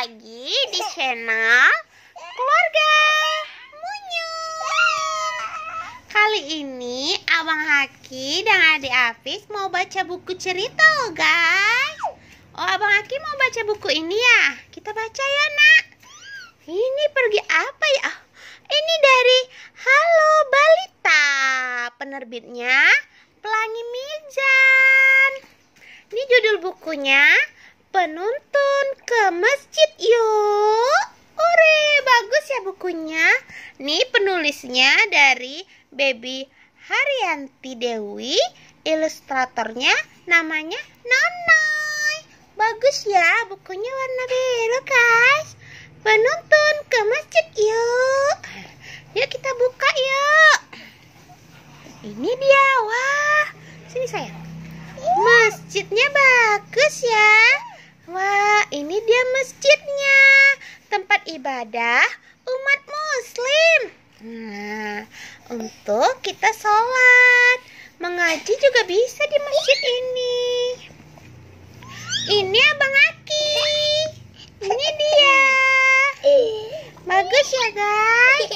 lagi di channel Keluarga Munyu. Kali ini Abang Haki dan Adik Afis mau baca buku cerita, oh, guys. Oh, Abang Haki mau baca buku ini ya? Kita baca ya, Nak. Ini pergi apa ya? ini dari Halo Balita. Penerbitnya Pelangi Mizan. Ini judul bukunya Penuntun ke masjid yuk. Ore, bagus ya bukunya. Nih penulisnya dari Baby Haryanti Dewi, ilustratornya namanya Nonoy Bagus ya, bukunya warna biru, guys. Penuntun ke masjid yuk. Yuk kita buka yuk. Ini dia, wah. Sini sayang. Iya. Masjidnya bagus ya. Wah, ini dia masjidnya. Tempat ibadah umat muslim. Nah, untuk kita sholat. Mengaji juga bisa di masjid ini. Ini Abang Aki. Ini dia. Bagus ya, guys.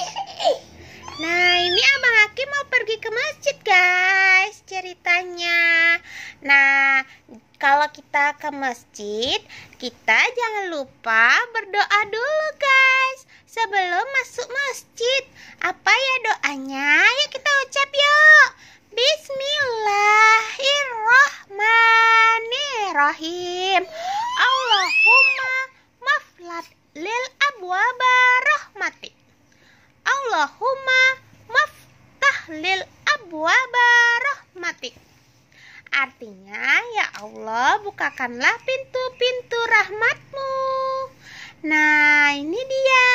Nah, ini Abang Aki mau pergi ke masjid, guys. Ceritanya kalau kita ke masjid, kita jangan lupa berdoa dulu, guys. Sebelum masuk masjid, apa ya doanya? Yuk kita ucap yuk. Bismillahirrohmanirrohim. Allahumma maflat lil abwaba rahmati. Allahumma maftah lil abwaba rahmati. Artinya, Allah bukakanlah pintu-pintu rahmatmu. Nah ini dia.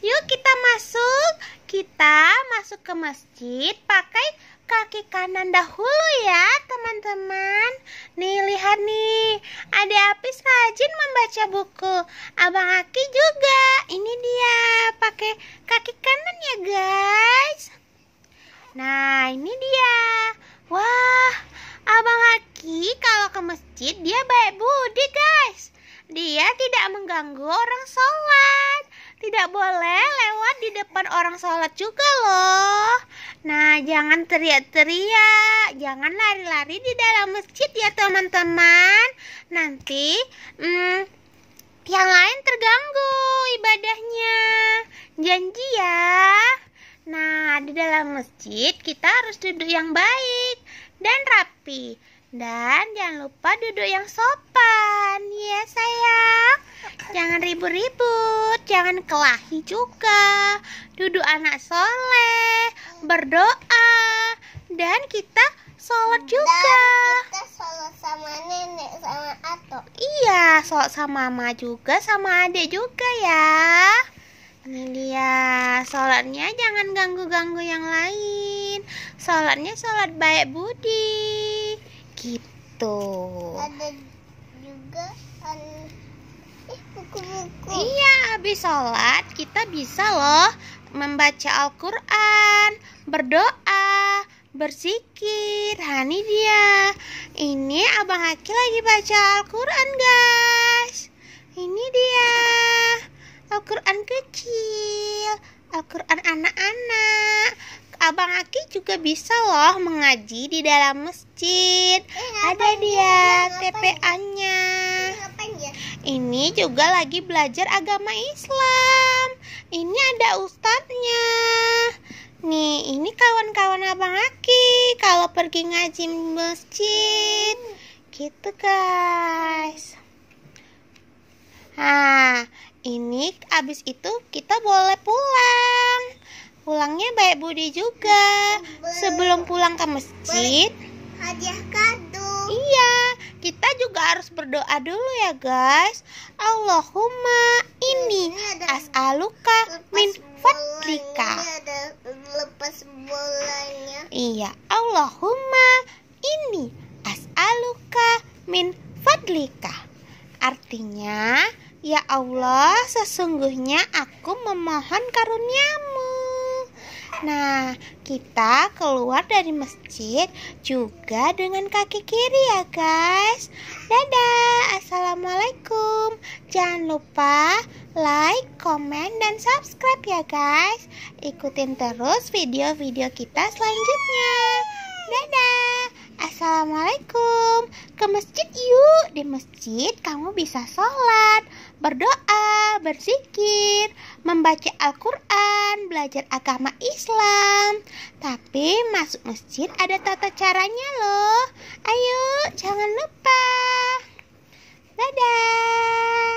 Yuk kita masuk. Kita masuk ke masjid pakai kaki kanan dahulu ya teman-teman. Nih lihat nih. Ada Apis rajin membaca buku. Abang Aki juga. Ini dia pakai kaki kanan ya guys. Nah ini dia. ke masjid dia baik budi guys dia tidak mengganggu orang sholat tidak boleh lewat di depan orang sholat juga loh nah jangan teriak-teriak jangan lari-lari di dalam masjid ya teman-teman nanti hmm, yang lain terganggu ibadahnya janji ya Nah, di dalam masjid kita harus duduk yang baik dan rapi. Dan jangan lupa duduk yang sopan ya sayang. Jangan ribut-ribut, jangan kelahi juga. Duduk anak soleh, berdoa, dan kita sholat juga. Dan kita sholat sama nenek sama Ato. Iya, sholat sama mama juga sama adik juga ya. Ini dia, sholatnya jangan ganggu-ganggu yang lain. Sholatnya sholat baik budi gitu ada juga eh, buku-buku iya habis sholat kita bisa loh membaca Al-Quran berdoa berzikir Hani nah, dia ini abang Haki lagi baca Al-Quran guys ini dia Al-Quran kecil Al-Quran anak-anak Abang Aki juga bisa loh mengaji di dalam masjid. Eh, Ada dia TPA-nya. Eh, ini juga lagi belajar agama Islam. Ini ada ustadznya. Nih, ini kawan-kawan Abang Aki kalau pergi ngaji masjid. Gitu, guys. Nah, ini abis itu kita boleh pulang. Pulangnya baik budi juga. Sebelum pulang ke masjid, hadiah kado. Iya, kita juga harus berdoa dulu ya, guys. Allahumma ini as'aluka min fadlika. Lepas bolanya. Iya, Allahumma ini as'aluka min fadlika. Artinya, ya Allah, sesungguhnya aku memohon karuniamu. Nah, kita keluar dari masjid juga dengan kaki kiri ya guys. Dadah, Assalamualaikum. Jangan lupa like, comment, dan subscribe ya guys. Ikutin terus video-video kita selanjutnya. Dadah, Assalamualaikum. Ke masjid yuk. Di masjid kamu bisa sholat, berdoa, berzikir, membaca Al-Quran belajar agama Islam. Tapi masuk masjid ada tata caranya loh. Ayo, jangan lupa. Dadah.